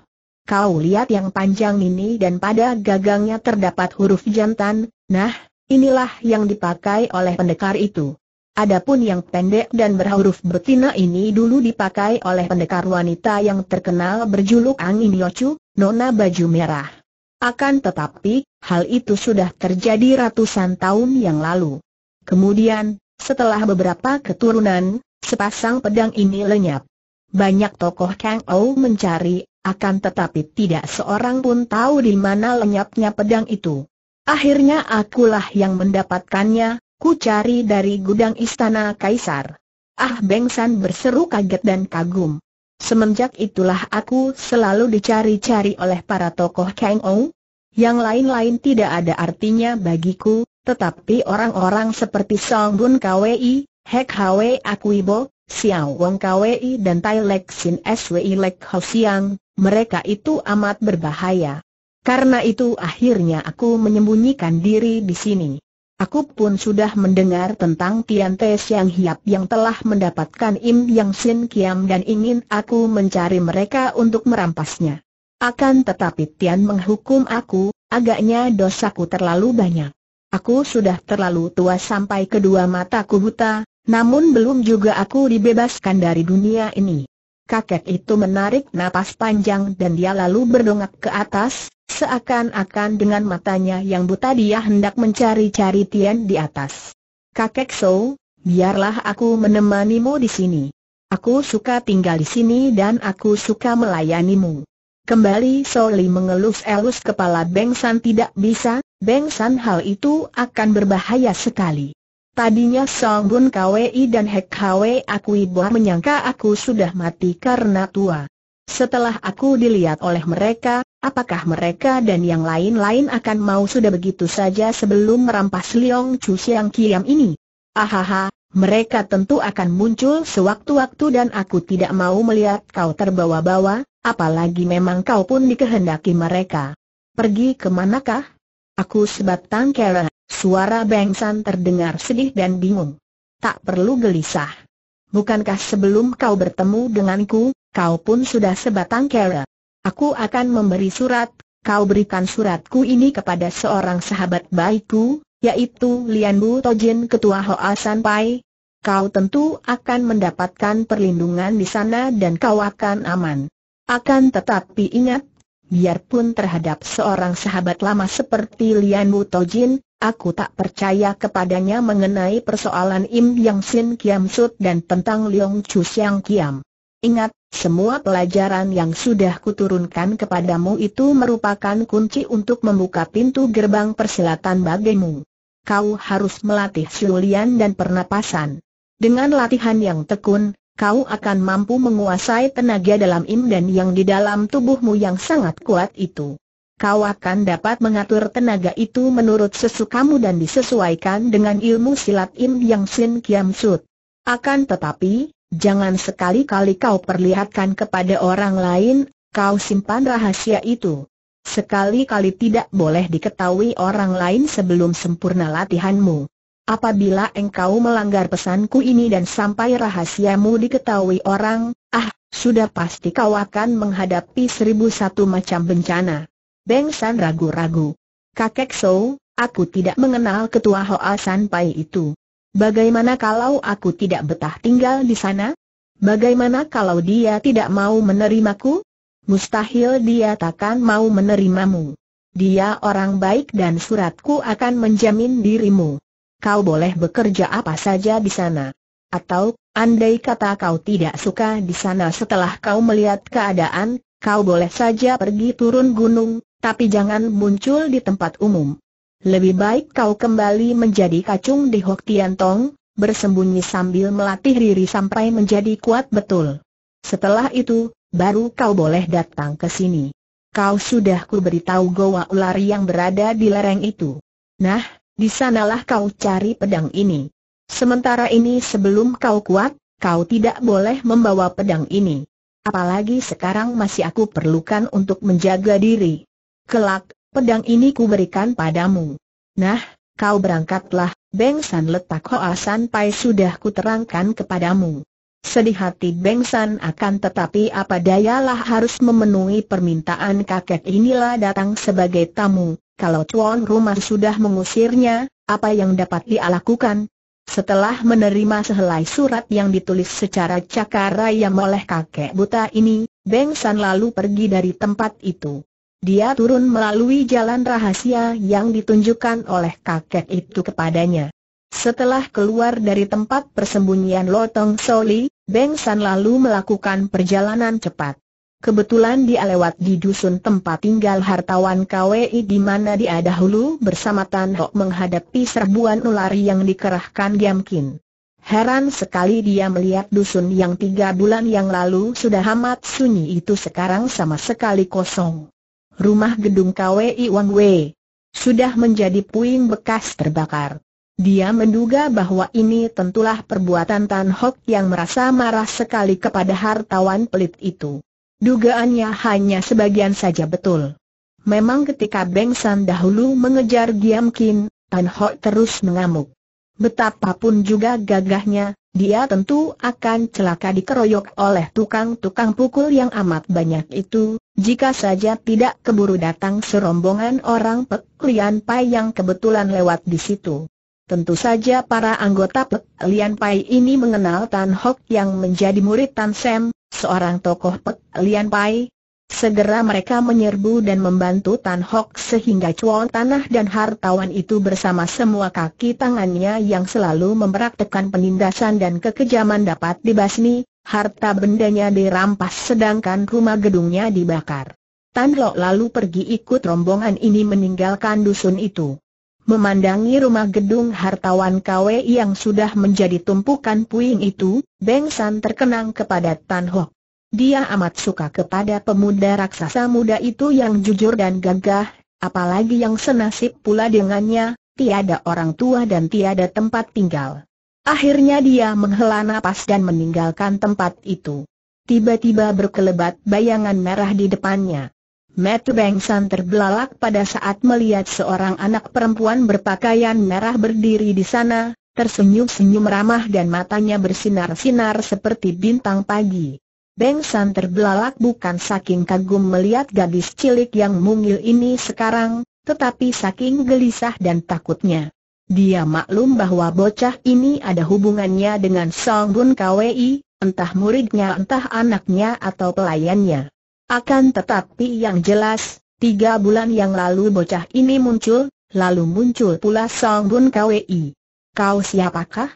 Kau lihat yang panjang ini dan pada gagangnya terdapat huruf jantan, nah, inilah yang dipakai oleh pendekar itu. Adapun yang pendek dan berhuruf betina ini dulu dipakai oleh pendekar wanita yang terkenal berjuluk Angin Yochu, Nona Baju Merah. Akan tetapi, hal itu sudah terjadi ratusan tahun yang lalu. Kemudian, setelah beberapa keturunan, sepasang pedang ini lenyap. Banyak tokoh Kang Ou mencari, akan tetapi tidak seorang pun tahu di mana lenyapnya pedang itu. Akhirnya akulah yang mendapatkannya, ku cari dari gudang istana kaisar. Ah Beng San berseru kaget dan kagum. Semenjak itulah aku selalu dicari-cari oleh para tokoh Kang Ou, yang lain-lain tidak ada artinya bagiku, tetapi orang-orang seperti Song Bun Kwei, Hek Hwe Akwibo, Xiao Wong Kwei dan Tai Lek Sin Swi Lek Ho Siang, mereka itu amat berbahaya. Karena itu akhirnya aku menyembunyikan diri di sini. Aku pun sudah mendengar tentang Tian Te Siang Hiap yang telah mendapatkan Im Yang Sin Kiam dan ingin aku mencari mereka untuk merampasnya. Akan tetapi Tian menghukum aku, agaknya dosaku terlalu banyak. Aku sudah terlalu tua sampai kedua mataku buta, namun belum juga aku dibebaskan dari dunia ini. Kakek itu menarik napas panjang dan dia lalu berdongak ke atas, seakan-akan dengan matanya yang buta dia hendak mencari-cari Tian di atas. Kakek So, biarlah aku menemanimu di sini. Aku suka tinggal di sini dan aku suka melayanimu. Kembali Soli mengelus-elus kepala Beng tidak bisa, Beng hal itu akan berbahaya sekali. Tadinya Song Bun Kwi dan Hek Kwi Akui bahwa menyangka aku sudah mati karena tua. Setelah aku dilihat oleh mereka, apakah mereka dan yang lain-lain akan mau sudah begitu saja sebelum merampas Leong Chu Siang Kiam ini? Ahaha, mereka tentu akan muncul sewaktu-waktu dan aku tidak mau melihat kau terbawa-bawa, apalagi memang kau pun dikehendaki mereka. Pergi ke manakah? Aku sebatang kera, suara Bengsan terdengar sedih dan bingung. Tak perlu gelisah. Bukankah sebelum kau bertemu denganku, kau pun sudah sebatang kera? Aku akan memberi surat, kau berikan suratku ini kepada seorang sahabat baikku, yaitu Lian Bu Tojin Ketua Hoa San Pai. Kau tentu akan mendapatkan perlindungan di sana dan kau akan aman. Akan tetapi ingat, biarpun terhadap seorang sahabat lama seperti Lian Bu Tojin, aku tak percaya kepadanya mengenai persoalan Im Yang Sin Kiam Sud dan tentang Leong Chu Siang Kiam. Ingat, semua pelajaran yang sudah kuturunkan kepadamu itu merupakan kunci untuk membuka pintu gerbang persilatan bagimu kau harus melatih siulian dan pernapasan. Dengan latihan yang tekun, kau akan mampu menguasai tenaga dalam im dan yang di dalam tubuhmu yang sangat kuat itu. Kau akan dapat mengatur tenaga itu menurut sesukamu dan disesuaikan dengan ilmu silat im yang sin kiam sut. Akan tetapi, jangan sekali-kali kau perlihatkan kepada orang lain, kau simpan rahasia itu. Sekali-kali tidak boleh diketahui orang lain sebelum sempurna latihanmu. Apabila engkau melanggar pesanku ini dan sampai rahasiamu diketahui orang, ah, sudah pasti kau akan menghadapi seribu satu macam bencana. Beng San ragu-ragu. Kakek So, aku tidak mengenal ketua Hoa San Pai itu. Bagaimana kalau aku tidak betah tinggal di sana? Bagaimana kalau dia tidak mau menerimaku? mustahil dia takkan mau menerimamu. Dia orang baik dan suratku akan menjamin dirimu. Kau boleh bekerja apa saja di sana. Atau, andai kata kau tidak suka di sana setelah kau melihat keadaan, kau boleh saja pergi turun gunung, tapi jangan muncul di tempat umum. Lebih baik kau kembali menjadi kacung di Hok Tian Tong, bersembunyi sambil melatih diri sampai menjadi kuat betul. Setelah itu, baru kau boleh datang ke sini. Kau sudah ku beritahu goa ular yang berada di lereng itu. Nah, di sanalah kau cari pedang ini. Sementara ini sebelum kau kuat, kau tidak boleh membawa pedang ini. Apalagi sekarang masih aku perlukan untuk menjaga diri. Kelak, pedang ini kuberikan padamu. Nah, kau berangkatlah, Beng San letak Hoa Pai sudah kuterangkan kepadamu. Sedih hati Beng San akan tetapi apa dayalah harus memenuhi permintaan kakek inilah datang sebagai tamu, kalau tuan rumah sudah mengusirnya, apa yang dapat dia lakukan? Setelah menerima sehelai surat yang ditulis secara cakarayam oleh kakek buta ini, Beng San lalu pergi dari tempat itu. Dia turun melalui jalan rahasia yang ditunjukkan oleh kakek itu kepadanya. Setelah keluar dari tempat persembunyian Lotong Soli, Beng San lalu melakukan perjalanan cepat. Kebetulan dia lewat di dusun tempat tinggal hartawan KWI di mana dia dahulu bersama Tan Hok menghadapi serbuan ular yang dikerahkan Kin. Heran sekali dia melihat dusun yang tiga bulan yang lalu sudah amat sunyi itu sekarang sama sekali kosong. Rumah gedung KWI Wang Wei sudah menjadi puing bekas terbakar. Dia menduga bahwa ini tentulah perbuatan Tan Hock yang merasa marah sekali kepada hartawan pelit itu. Dugaannya hanya sebagian saja betul. Memang ketika Beng San dahulu mengejar Giam Kin, Tan Hock terus mengamuk. Betapapun juga gagahnya, dia tentu akan celaka dikeroyok oleh tukang-tukang pukul yang amat banyak itu, jika saja tidak keburu datang serombongan orang Pek Lian Pai yang kebetulan lewat di situ. Tentu saja para anggota Pek Lian Pai ini mengenal Tan Hok yang menjadi murid Tan Sem, seorang tokoh Pek Lian Pai. Segera mereka menyerbu dan membantu Tan Hok sehingga cuan tanah dan hartawan itu bersama semua kaki tangannya yang selalu mempraktekkan penindasan dan kekejaman dapat dibasmi, harta bendanya dirampas sedangkan rumah gedungnya dibakar. Tan Lok lalu pergi ikut rombongan ini meninggalkan dusun itu. Memandangi rumah gedung hartawan KW yang sudah menjadi tumpukan puing itu, Beng San terkenang kepada Tan Hok. Dia amat suka kepada pemuda raksasa muda itu yang jujur dan gagah, apalagi yang senasib pula dengannya, tiada orang tua dan tiada tempat tinggal. Akhirnya dia menghela nafas dan meninggalkan tempat itu. Tiba-tiba berkelebat bayangan merah di depannya. Metu Bengsan terbelalak pada saat melihat seorang anak perempuan berpakaian merah berdiri di sana, tersenyum-senyum ramah dan matanya bersinar-sinar seperti bintang pagi. Bengsan terbelalak bukan saking kagum melihat gadis cilik yang mungil ini sekarang, tetapi saking gelisah dan takutnya. Dia maklum bahwa bocah ini ada hubungannya dengan Song Bun Kwei, entah muridnya entah anaknya atau pelayannya. Akan tetapi yang jelas, tiga bulan yang lalu bocah ini muncul, lalu muncul pula Song Bun Kwi. Kau siapakah?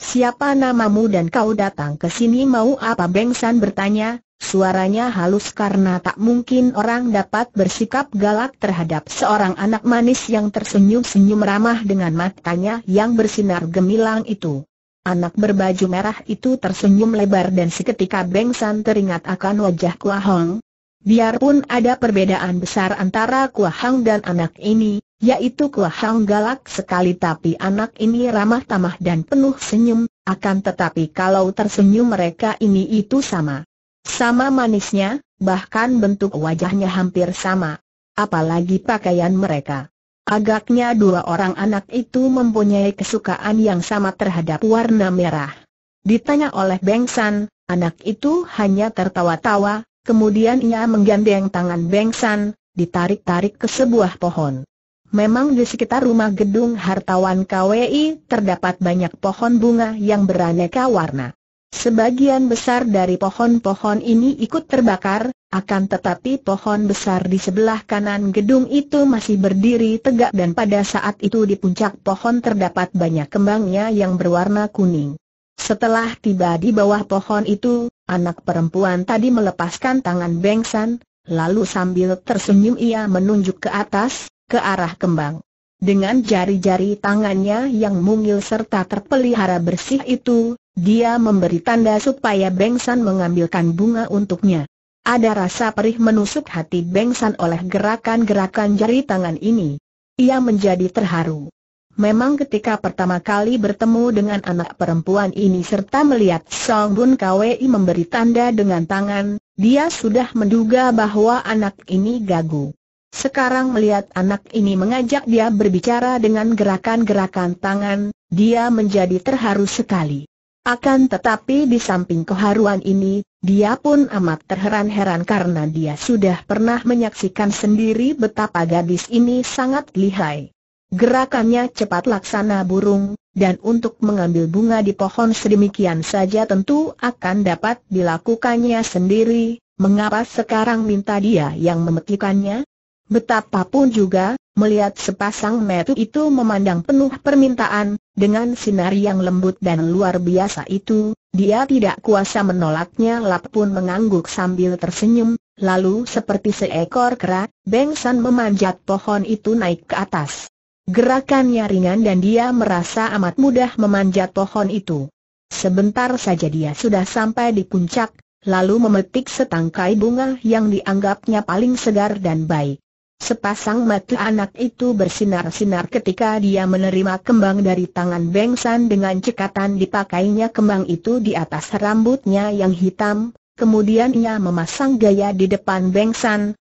Siapa namamu dan kau datang ke sini mau apa Beng San bertanya, suaranya halus karena tak mungkin orang dapat bersikap galak terhadap seorang anak manis yang tersenyum-senyum ramah dengan matanya yang bersinar gemilang itu. Anak berbaju merah itu tersenyum lebar dan seketika Beng San teringat akan wajah Kua Hong, Biarpun ada perbedaan besar antara Kua Hang dan anak ini, yaitu Kua Hang galak sekali tapi anak ini ramah tamah dan penuh senyum, akan tetapi kalau tersenyum mereka ini itu sama. Sama manisnya, bahkan bentuk wajahnya hampir sama. Apalagi pakaian mereka. Agaknya dua orang anak itu mempunyai kesukaan yang sama terhadap warna merah. Ditanya oleh Beng San, anak itu hanya tertawa-tawa, Kemudian ia menggandeng tangan Beng San, ditarik-tarik ke sebuah pohon. Memang di sekitar rumah gedung hartawan KWI terdapat banyak pohon bunga yang beraneka warna. Sebagian besar dari pohon-pohon ini ikut terbakar, akan tetapi pohon besar di sebelah kanan gedung itu masih berdiri tegak dan pada saat itu di puncak pohon terdapat banyak kembangnya yang berwarna kuning. Setelah tiba di bawah pohon itu, anak perempuan tadi melepaskan tangan San, lalu sambil tersenyum ia menunjuk ke atas, ke arah kembang. Dengan jari-jari tangannya yang mungil serta terpelihara bersih itu, dia memberi tanda supaya San mengambilkan bunga untuknya. Ada rasa perih menusuk hati San oleh gerakan-gerakan jari tangan ini. Ia menjadi terharu. Memang ketika pertama kali bertemu dengan anak perempuan ini serta melihat Song Bun Kwei memberi tanda dengan tangan, dia sudah menduga bahwa anak ini gagu. Sekarang melihat anak ini mengajak dia berbicara dengan gerakan-gerakan tangan, dia menjadi terharu sekali. Akan tetapi di samping keharuan ini, dia pun amat terheran-heran karena dia sudah pernah menyaksikan sendiri betapa gadis ini sangat lihai. Gerakannya cepat laksana burung, dan untuk mengambil bunga di pohon sedemikian saja tentu akan dapat dilakukannya sendiri, mengapa sekarang minta dia yang memetikannya? Betapapun juga, melihat sepasang metu itu memandang penuh permintaan, dengan sinar yang lembut dan luar biasa itu, dia tidak kuasa menolaknya lap pun mengangguk sambil tersenyum, lalu seperti seekor kera, Beng San memanjat pohon itu naik ke atas. Gerakannya ringan dan dia merasa amat mudah memanjat pohon itu. Sebentar saja dia sudah sampai di puncak, lalu memetik setangkai bunga yang dianggapnya paling segar dan baik. Sepasang mata anak itu bersinar-sinar ketika dia menerima kembang dari tangan Beng dengan cekatan dipakainya kembang itu di atas rambutnya yang hitam, kemudian ia memasang gaya di depan Beng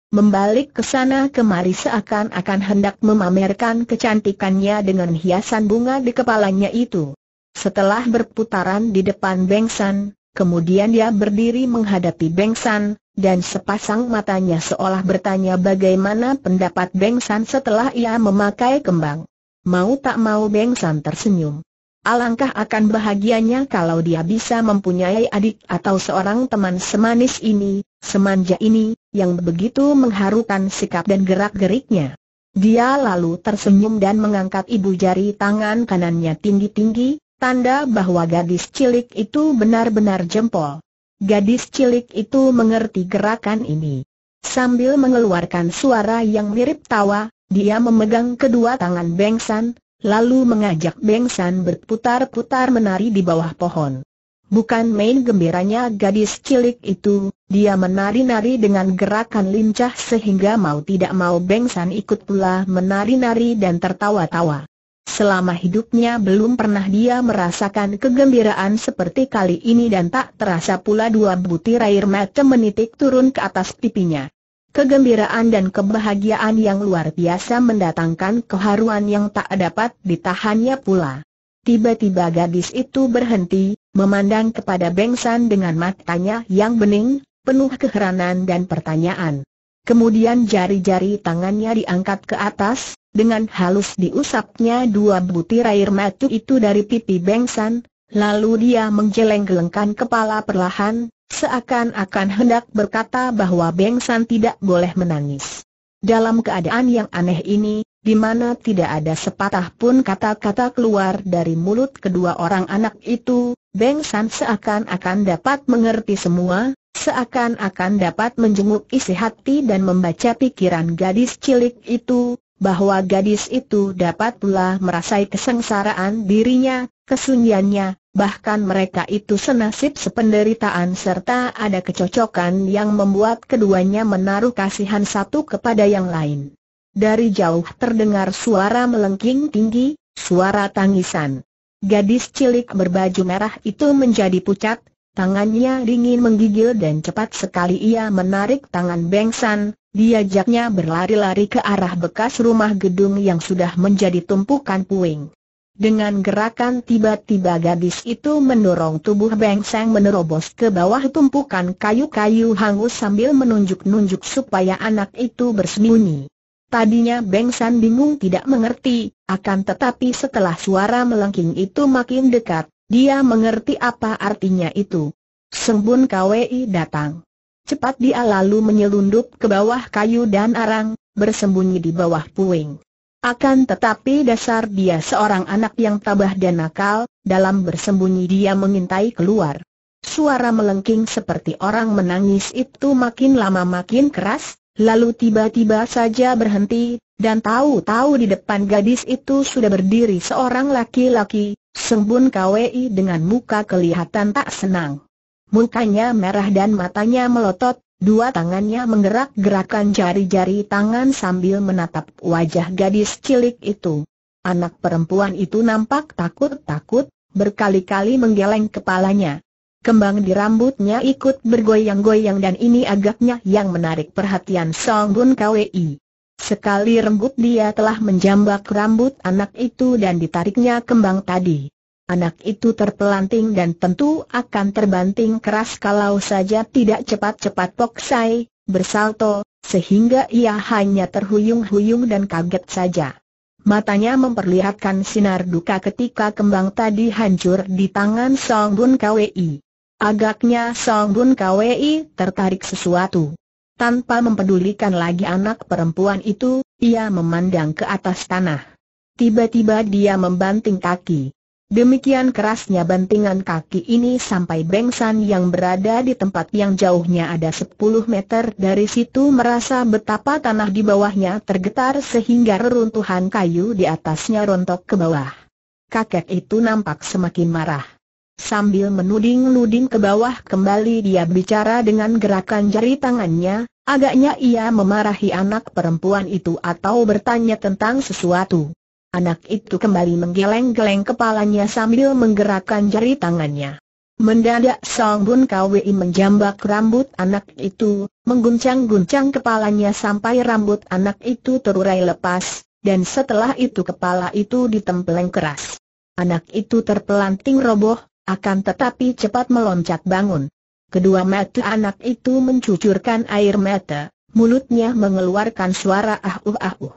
Membalik ke sana kemari seakan-akan hendak memamerkan kecantikannya dengan hiasan bunga di kepalanya itu. Setelah berputaran di depan Bengsan, kemudian dia berdiri menghadapi Bengsan, dan sepasang matanya seolah bertanya bagaimana pendapat Bengsan setelah ia memakai kembang. Mau tak mau Bengsan tersenyum. Alangkah akan bahagianya kalau dia bisa mempunyai adik atau seorang teman semanis ini, semanja ini, yang begitu mengharukan sikap dan gerak-geriknya. Dia lalu tersenyum dan mengangkat ibu jari tangan kanannya tinggi-tinggi, tanda bahwa gadis cilik itu benar-benar jempol. Gadis cilik itu mengerti gerakan ini. Sambil mengeluarkan suara yang mirip tawa, dia memegang kedua tangan Bengsan, lalu mengajak Bengsan berputar-putar menari di bawah pohon. Bukan main gembiranya gadis cilik itu, dia menari-nari dengan gerakan lincah sehingga mau tidak mau Bengsan ikut pula menari-nari dan tertawa-tawa. Selama hidupnya belum pernah dia merasakan kegembiraan seperti kali ini dan tak terasa pula dua butir air mata menitik turun ke atas pipinya. Kegembiraan dan kebahagiaan yang luar biasa mendatangkan keharuan yang tak dapat ditahannya pula. Tiba-tiba gadis itu berhenti, memandang kepada Beng San dengan matanya yang bening, penuh keheranan dan pertanyaan. Kemudian jari-jari tangannya diangkat ke atas, dengan halus diusapnya dua butir air mata itu dari pipi Beng San, lalu dia menggeleng-gelengkan kepala perlahan, seakan-akan hendak berkata bahwa Beng San tidak boleh menangis. Dalam keadaan yang aneh ini, di mana tidak ada sepatah pun kata-kata keluar dari mulut kedua orang anak itu, Beng San seakan-akan dapat mengerti semua, seakan-akan dapat menjenguk isi hati dan membaca pikiran gadis cilik itu, bahwa gadis itu dapat pula merasai kesengsaraan dirinya, kesunyiannya, bahkan mereka itu senasib sependeritaan serta ada kecocokan yang membuat keduanya menaruh kasihan satu kepada yang lain. Dari jauh terdengar suara melengking tinggi, suara tangisan. Gadis cilik berbaju merah itu menjadi pucat, tangannya dingin menggigil dan cepat sekali ia menarik tangan Bengsan, diajaknya berlari-lari ke arah bekas rumah gedung yang sudah menjadi tumpukan puing. Dengan gerakan tiba-tiba gadis itu mendorong tubuh Bengsang menerobos ke bawah tumpukan kayu-kayu hangus sambil menunjuk-nunjuk supaya anak itu bersembunyi. Tadinya Beng San bingung tidak mengerti, akan tetapi setelah suara melengking itu makin dekat, dia mengerti apa artinya itu. Sembun KWI datang. Cepat dia lalu menyelundup ke bawah kayu dan arang, bersembunyi di bawah puing. Akan tetapi dasar dia seorang anak yang tabah dan nakal, dalam bersembunyi dia mengintai keluar. Suara melengking seperti orang menangis itu makin lama makin keras, lalu tiba-tiba saja berhenti, dan tahu-tahu di depan gadis itu sudah berdiri seorang laki-laki, sembun KWI dengan muka kelihatan tak senang. Mukanya merah dan matanya melotot, dua tangannya menggerak-gerakan jari-jari tangan sambil menatap wajah gadis cilik itu. Anak perempuan itu nampak takut-takut, berkali-kali menggeleng kepalanya kembang di rambutnya ikut bergoyang-goyang dan ini agaknya yang menarik perhatian Song Bun Kwi. Sekali rembut dia telah menjambak rambut anak itu dan ditariknya kembang tadi. Anak itu terpelanting dan tentu akan terbanting keras kalau saja tidak cepat-cepat poksai, bersalto, sehingga ia hanya terhuyung-huyung dan kaget saja. Matanya memperlihatkan sinar duka ketika kembang tadi hancur di tangan Song Bun Kwi. Agaknya Bun Kwi tertarik sesuatu. Tanpa mempedulikan lagi anak perempuan itu, ia memandang ke atas tanah. Tiba-tiba dia membanting kaki. Demikian kerasnya bantingan kaki ini sampai Bengsan yang berada di tempat yang jauhnya ada 10 meter dari situ merasa betapa tanah di bawahnya tergetar sehingga reruntuhan kayu di atasnya rontok ke bawah. Kakek itu nampak semakin marah. Sambil menuding-nuding ke bawah kembali dia bicara dengan gerakan jari tangannya, agaknya ia memarahi anak perempuan itu atau bertanya tentang sesuatu. Anak itu kembali menggeleng-geleng kepalanya sambil menggerakkan jari tangannya. Mendadak Song Bun Kwi menjambak rambut anak itu, mengguncang-guncang kepalanya sampai rambut anak itu terurai lepas, dan setelah itu kepala itu ditempeleng keras. Anak itu terpelanting roboh, akan tetapi cepat meloncat bangun. Kedua mata anak itu mencucurkan air mata, mulutnya mengeluarkan suara ahuh ahuh.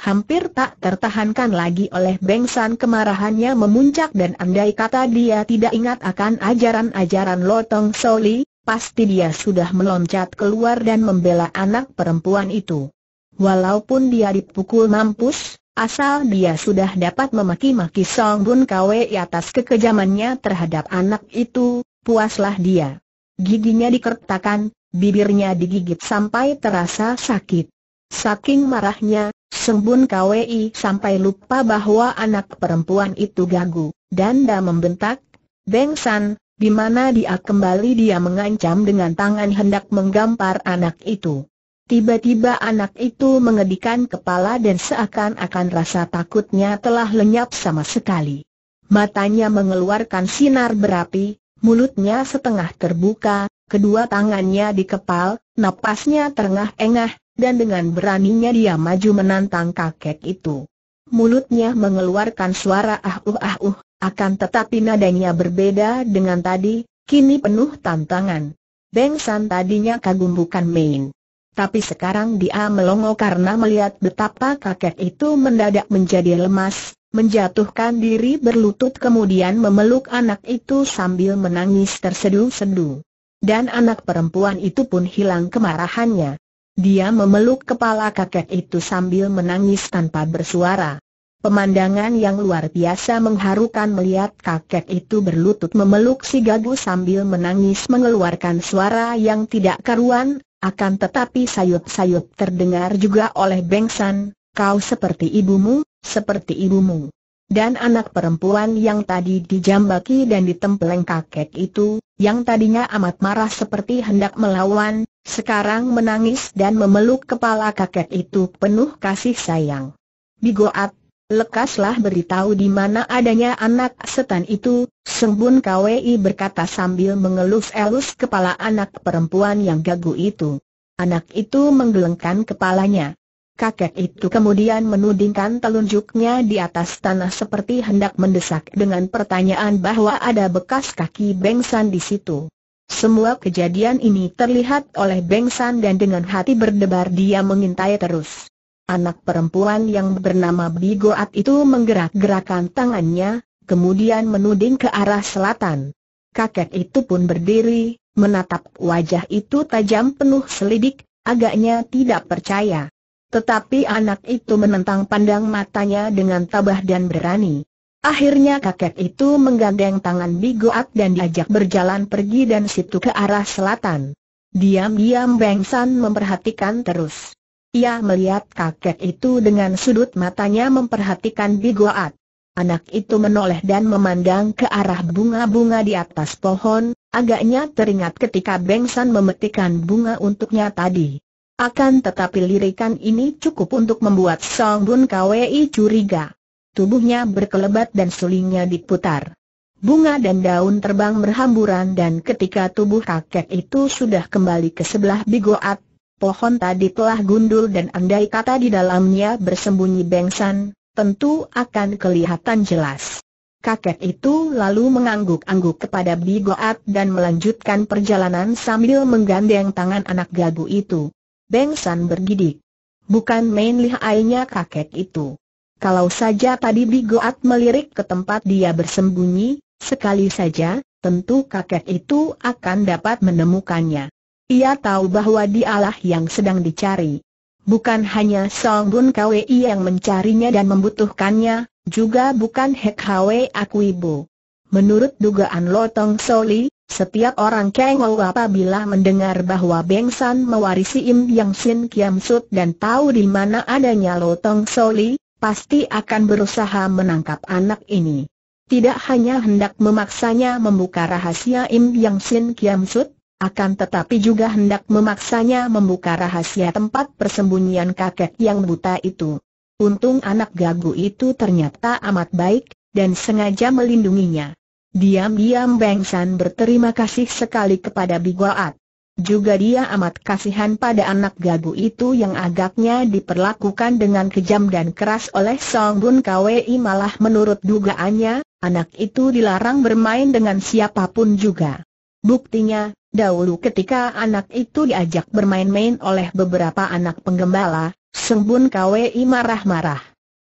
Hampir tak tertahankan lagi oleh bengsan kemarahannya memuncak dan andai kata dia tidak ingat akan ajaran-ajaran Lotong Soli, pasti dia sudah meloncat keluar dan membela anak perempuan itu. Walaupun dia dipukul mampus, asal dia sudah dapat memaki-maki Song Bun Kwe atas kekejamannya terhadap anak itu, puaslah dia. Giginya dikertakan, bibirnya digigit sampai terasa sakit. Saking marahnya, Song Bun Kwe sampai lupa bahwa anak perempuan itu gagu, dan dia membentak, Beng San, di mana dia kembali dia mengancam dengan tangan hendak menggampar anak itu. Tiba-tiba anak itu mengedikan kepala dan seakan-akan rasa takutnya telah lenyap sama sekali. Matanya mengeluarkan sinar berapi, mulutnya setengah terbuka, kedua tangannya dikepal, napasnya terengah-engah, dan dengan beraninya dia maju menantang kakek itu. Mulutnya mengeluarkan suara ah uh ah uh, akan tetapi nadanya berbeda dengan tadi, kini penuh tantangan. Bengsan tadinya kagum bukan main. Tapi sekarang dia melongo karena melihat betapa kakek itu mendadak menjadi lemas, menjatuhkan diri berlutut kemudian memeluk anak itu sambil menangis terseduh-seduh. Dan anak perempuan itu pun hilang kemarahannya. Dia memeluk kepala kakek itu sambil menangis tanpa bersuara. Pemandangan yang luar biasa mengharukan melihat kakek itu berlutut memeluk si gagu sambil menangis mengeluarkan suara yang tidak karuan, akan tetapi sayup-sayup terdengar juga oleh Bengsan, kau seperti ibumu, seperti ibumu. Dan anak perempuan yang tadi dijambaki dan ditempeleng kakek itu, yang tadinya amat marah seperti hendak melawan, sekarang menangis dan memeluk kepala kakek itu penuh kasih sayang. Bigoat, Lekaslah beritahu di mana adanya anak setan itu, Sembun Kwi berkata sambil mengelus-elus kepala anak perempuan yang gagu itu. Anak itu menggelengkan kepalanya. Kakek itu kemudian menudingkan telunjuknya di atas tanah seperti hendak mendesak dengan pertanyaan bahwa ada bekas kaki Bengsan di situ. Semua kejadian ini terlihat oleh Bengsan dan dengan hati berdebar dia mengintai terus. Anak perempuan yang bernama Bigoat itu menggerak-gerakan tangannya, kemudian menuding ke arah selatan. Kakek itu pun berdiri, menatap wajah itu tajam penuh selidik, agaknya tidak percaya. Tetapi anak itu menentang pandang matanya dengan tabah dan berani. Akhirnya kakek itu menggandeng tangan Bigoat dan diajak berjalan pergi dan situ ke arah selatan. Diam-diam Beng memperhatikan terus. Ia melihat kakek itu dengan sudut matanya memperhatikan Bigoat. Anak itu menoleh dan memandang ke arah bunga-bunga di atas pohon, agaknya teringat ketika Bengsan memetikan bunga untuknya tadi. Akan tetapi lirikan ini cukup untuk membuat Song Bun Kwei curiga. Tubuhnya berkelebat dan sulingnya diputar. Bunga dan daun terbang berhamburan dan ketika tubuh kakek itu sudah kembali ke sebelah Bigoat, pohon tadi telah gundul dan andai kata di dalamnya bersembunyi bengsan, tentu akan kelihatan jelas. Kakek itu lalu mengangguk-angguk kepada Bigoat dan melanjutkan perjalanan sambil menggandeng tangan anak gagu itu. Bengsan bergidik. Bukan main lihainya kakek itu. Kalau saja tadi Bigoat melirik ke tempat dia bersembunyi, sekali saja, tentu kakek itu akan dapat menemukannya. Ia tahu bahwa dialah yang sedang dicari. Bukan hanya Song Bun Kwei yang mencarinya dan membutuhkannya, juga bukan Hek Hwe Akuibo. Menurut dugaan Lotong Soli, setiap orang kengol apabila mendengar bahwa Beng San mewarisi Im Yang Sin Kiam Sut dan tahu di mana adanya Lotong Soli, pasti akan berusaha menangkap anak ini. Tidak hanya hendak memaksanya membuka rahasia Im Yang Sin Kiam Sut, akan tetapi juga hendak memaksanya membuka rahasia tempat persembunyian kakek yang buta itu. Untung anak gagu itu ternyata amat baik, dan sengaja melindunginya. Diam-diam Beng San berterima kasih sekali kepada Bigoat. Juga dia amat kasihan pada anak gagu itu yang agaknya diperlakukan dengan kejam dan keras oleh Song Bun Kwei malah menurut dugaannya, anak itu dilarang bermain dengan siapapun juga. Buktinya, Dahulu ketika anak itu diajak bermain-main oleh beberapa anak penggembala, Sembun Kwei marah-marah.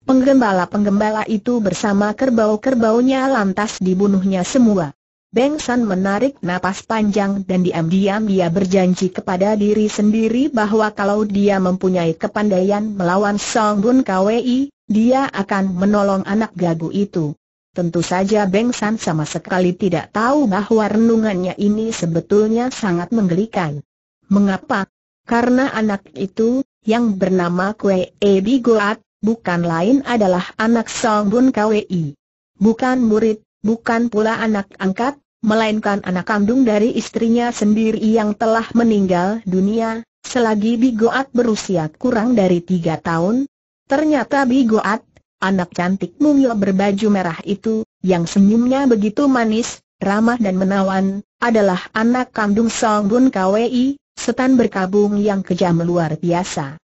Penggembala-penggembala itu bersama kerbau-kerbaunya lantas dibunuhnya semua. Beng San menarik napas panjang dan diam-diam dia berjanji kepada diri sendiri bahwa kalau dia mempunyai kepandaian melawan Song Bun Kwei, dia akan menolong anak gagu itu. Tentu saja Beng San sama sekali tidak tahu bahwa renungannya ini sebetulnya sangat menggelikan. Mengapa? Karena anak itu, yang bernama Kwe Ebi Goat, bukan lain adalah anak Song Bun Kwi. Bukan murid, bukan pula anak angkat, melainkan anak kandung dari istrinya sendiri yang telah meninggal dunia, selagi Bigoat berusia kurang dari tiga tahun. Ternyata Bigoat, Anak cantik mungil berbaju merah itu, yang senyumnya begitu manis, ramah dan menawan, adalah anak kandung Song Bun Kwei, setan berkabung yang kejam luar biasa.